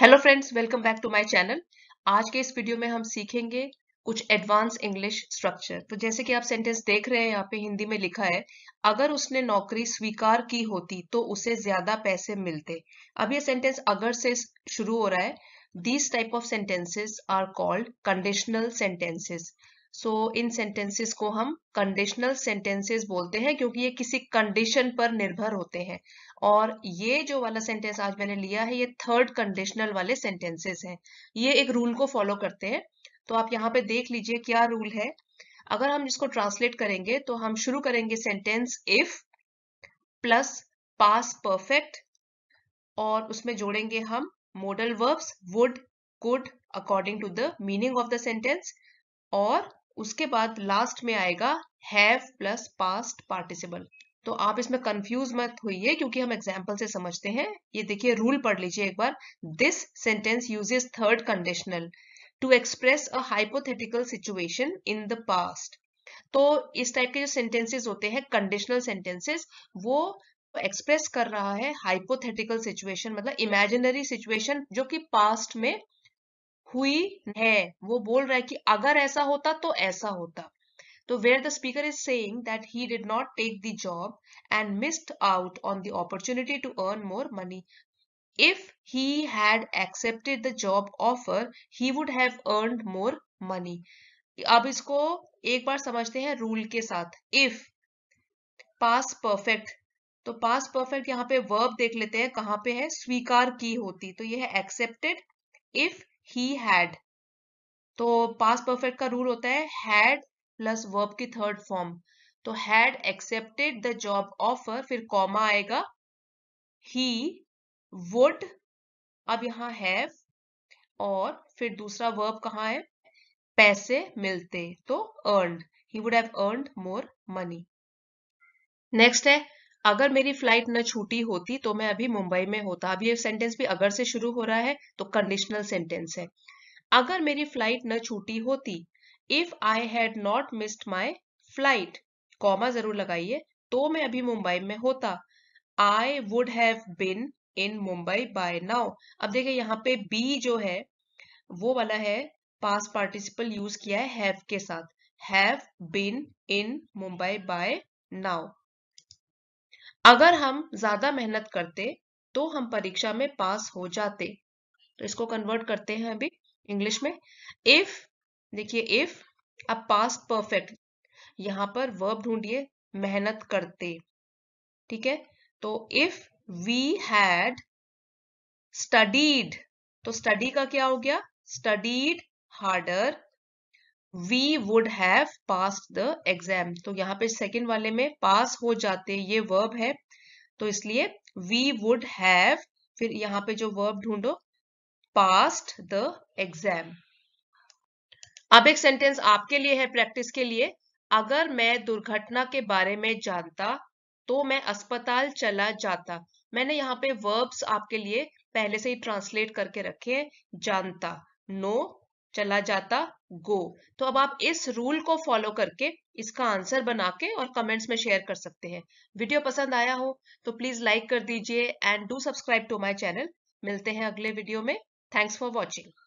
hello friends welcome back to my channel आज के इस वीडियो में हम सीखेंगे कुछ एडवांस इंग्लिश स्ट्रक्चर तो जैसे कि आप सेंटेंस देख रहे हैं यहाँ पे हिंदी में लिखा है अगर उसने नौकरी स्वीकार की होती तो उसे ज्यादा पैसे मिलते अब ये सेंटेंस अगर से शुरू हो रहा है these type of sentences are called conditional sentences so so, इन सेंटेंसेस को हम कंडीशनल सेंटेंसेस बोलते हैं क्योंकि ये किसी कंडीशन पर निर्भर होते हैं और ये जो वाला सेंटेंस आज मैंने लिया है ये थर्ड कंडीशनल वाले सेंटेंसेस हैं ये एक रूल को फॉलो करते हैं तो आप यहाँ पे देख लीजिए क्या रूल है अगर हम इसको ट्रांसलेट करेंगे तो हम शुरू करेंगे sentence if plus past perfect और उसमें जोड़ेंगे हम modal verbs would could according to the meaning of the sentence और उसके बाद लास्ट में आएगा हैव प्लस पास्ट पार्टिसिपल तो आप इसमें कंफ्यूज मत होइए क्योंकि हम एग्जाम्पल से समझते हैं ये देखिए रूल पढ़ लीजिए एक बार this sentence uses third conditional to express a hypothetical situation in the past तो इस टाइप के जो सेंटेंसेस होते हैं कंडीशनल सेंटेंसेस वो एक्सप्रेस कर रहा है हाइपोथेटिकल सिचुएशन मतलब इमेजिनरी सिचुएशन जो कि पास्ट में हुई है वो बोल रहा है कि अगर ऐसा होता तो ऐसा होता तो where the speaker is saying that he did not take the job and missed out on the opportunity to earn more money if he had accepted the job offer he would have earned more money अब इसको एक बार समझते हैं rule के साथ if pass perfect तो पास perfect यहाँ पे वर्ब देख लेते हैं कहां पे है स्वीकार की होती तो यह है एक्सेप्टेड इफ ही हैड तो पास परफेक्ट का रूल होता है हैड प्लस वर्ब की थर्ड फॉर्म तो had accepted the job offer फिर कॉमा आएगा ही वुड अब यहां हैव और फिर दूसरा वर्ब कहाँ है पैसे मिलते तो earn he would have earn more money next है अगर मेरी फ्लाइट न छूटी होती तो मैं अभी मुंबई में होता अब ये सेंटेंस भी अगर से शुरू हो रहा है तो कंडीशनल सेंटेंस है अगर मेरी फ्लाइट न छूटी होती if I had not missed my flight comma जरूर लगाइए तो मैं अभी मुंबई में होता I would have been in Mumbai by now अब देखिए यहाँ पे बी जो है वो वाला है पास पार्टिसिपल यूज किया है हैव के साथ have been in Mumbai by now अगर हम ज्यादा मेहनत करते तो हम परीक्षा में पास हो जाते तो इसको कन्वर्ट करते हैं अभी इंग्लिश में इफ देखिए इफ अब पास परफेक्ट यहां पर वर्ब ढूंढिए मेहनत करते ठीक है तो इफ वी हैड स्टडीड तो स्टडी का क्या हो गया studied harder we would have pass the exam तो यहाँ पे सेकेंड वाले में पास हो जाते ये वर्ब है तो इसलिए वी वुड हैव फिर यहाँ पे जो वर्ब ढूंढो पास्ट द एग्जाम अब एक सेंटेंस आपके लिए है प्रैक्टिस के लिए अगर मैं दुर्घटना के बारे में जानता तो मैं अस्पताल चला जाता मैंने यहाँ पे वर्ब्स आपके लिए पहले से ही ट्रांसलेट करके रखे हैं जानता नो चला जाता गो तो अब आप इस रूल को फॉलो करके इसका आंसर बना के और कमेंट्स में शेयर कर सकते हैं वीडियो पसंद आया हो तो प्लीज लाइक कर दीजिए and do subscribe to my channel मिलते हैं अगले वीडियो में थैंक्स फॉर वॉचिंग